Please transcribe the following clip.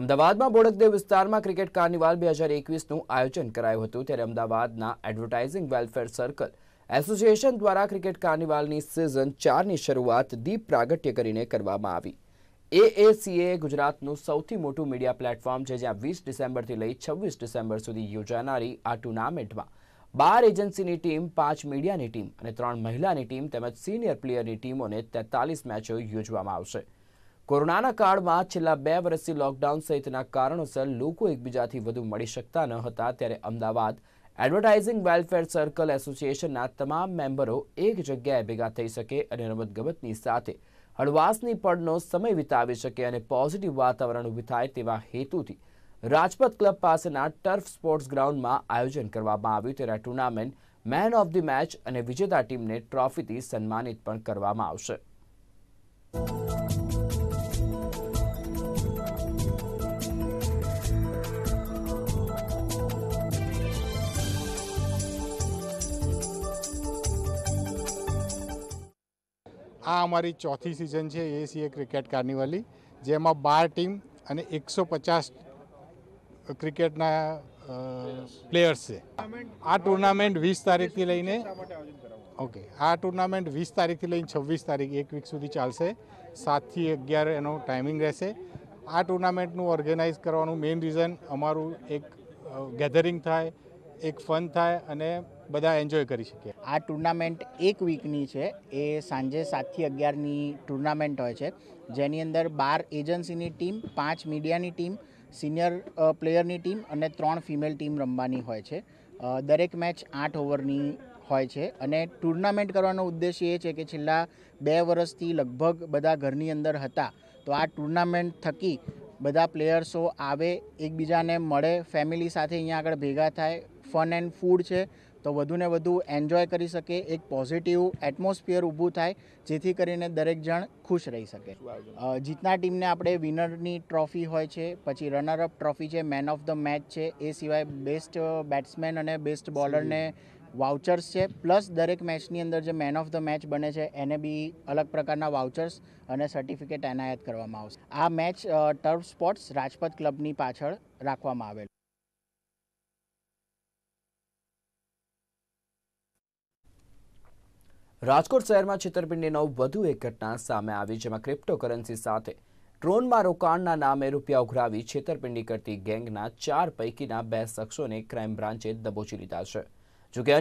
અમદાવાદમાં બોડકદેવ વિસ્તારમાં cricket carnival બે હજાર એકવીસનું આયોજન કરાયું હતું ત્યારે અમદાવાદના એડવર્ટાઇઝિંગ વેલફેર સર્કલ એસોસિએશન દ્વારા ક્રિકેટ કાર્નિવાલની સિઝન ચારની શરૂઆત દીપ પ્રાગટ્ય કરીને કરવામાં આવી એએસીએ ગુજરાતનું સૌથી મોટું મીડિયા પ્લેટફોર્મ છે જ્યાં વીસ ડિસેમ્બરથી લઈ છવ્વીસ ડિસેમ્બર સુધી યોજાનારી આ ટુર્નામેન્ટમાં બાર એજન્સીની ટીમ પાંચ મીડિયાની ટીમ અને ત્રણ મહિલાની ટીમ તેમજ સિનિયર પ્લેયરની ટીમોને તેતાલીસ મેચો યોજવામાં આવશે કોરોનાના કાળમાં છેલ્લા બે વર્ષથી લોકડાઉન સહિતના કારણોસર લોકો એકબીજાથી વધુ મળી શકતા ન હતા ત્યારે અમદાવાદ એડવર્ટાઇઝિંગ વેલફેર સર્કલ એસોસિએશનના તમામ મેમ્બરો એક જગ્યાએ ભેગા થઈ શકે અને રમતગમતની સાથે હળવાશની પળનો સમય વિતાવી શકે અને પોઝિટિવ વાતાવરણ ઊભી થાય તેવા હેતુથી રાજપથ ક્લબ પાસેના ટર્ફ સ્પોર્ટ્સ ગ્રાઉન્ડમાં આયોજન કરવામાં આવ્યું ત્યારે tournament man of the match અને વિજેતા ટીમને ટ્રોફીથી સન્માનિત પણ કરવામાં આવશે આ અમારી ચોથી સિઝન છે એસીએ ક્રિકેટ કાર્નિવલની જેમાં બાર ટીમ અને એકસો પચાસ ક્રિકેટના પ્લેયર્સ છે આ ટુર્નામેન્ટ વીસ તારીખથી લઈને ઓકે આ ટુર્નામેન્ટ વીસ તારીખથી લઈને છવ્વીસ તારીખ એક વીક સુધી ચાલશે સાતથી અગિયાર એનો ટાઈમિંગ રહેશે આ ટુર્નામેન્ટનું ઓર્ગેનાઇઝ કરવાનું મેઇન રીઝન અમારું એક ગેધરિંગ થાય એક ફન થાય અને બધા એન્જોય કરી શકીએ આ ટુર્નામેન્ટ એક વીકની છે એ સાંજે સાતથી અગિયારની ટુર્નામેન્ટ હોય છે જેની અંદર બાર એજન્સીની ટીમ પાંચ મીડિયાની ટીમ સિનિયર પ્લેયરની ટીમ અને ત્રણ ફિમેલ ટીમ રમવાની હોય છે દરેક મેચ આઠ ઓવરની હોય છે અને ટુર્નામેન્ટ કરવાનો ઉદ્દેશ્ય એ છે કે છેલ્લા બે વર્ષથી લગભગ બધા ઘરની અંદર હતા તો આ ટુર્નામેન્ટ થકી બધા પ્લેયર્સો આવે એકબીજાને મળે ફેમિલી સાથે અહીંયા આગળ ભેગા થાય ફન એન્ડ ફૂડ છે તો વધુને વધુ એન્જોય કરી શકે એક પોઝિટિવ એટમોસ્ફિયર ઊભું થાય જેથી કરીને દરેક જણ ખુશ રહી શકે જીતનાર ટીમને આપણે વિનરની ટ્રોફી હોય છે પછી રનર રનરઅપ ટ્રોફી છે મેન ઓફ ધ મેચ છે એ સિવાય બેસ્ટ બેટ્સમેન અને બેસ્ટ બોલરને વાઉચર્સ છે પ્લસ દરેક મેચની અંદર જે મેન ઓફ ધ મેચ બને છે એને બી અલગ પ્રકારના વાઉચર્સ અને સર્ટિફિકેટ એનાયત કરવામાં આવશે આ મેચ ટર્ફ સ્પોર્ટ્સ રાજપથ ક્લબની પાછળ રાખવામાં આવેલ રાજકોટ શહેરમાં છેતરપિંડીનો વધુ એક ઘટના સામે આવી જેમાં ક્રિપ્ટોકરન્સી સાથે ડ્રોનમાં રોકાણના નામે રૂપિયા ઉઘરાવી છેતરપિંડી કરતી ગેંગના ચાર પૈકીના બે શખ્સોને ક્રાઇમ બ્રાન્ચે દબોચી લીધા છે જોકે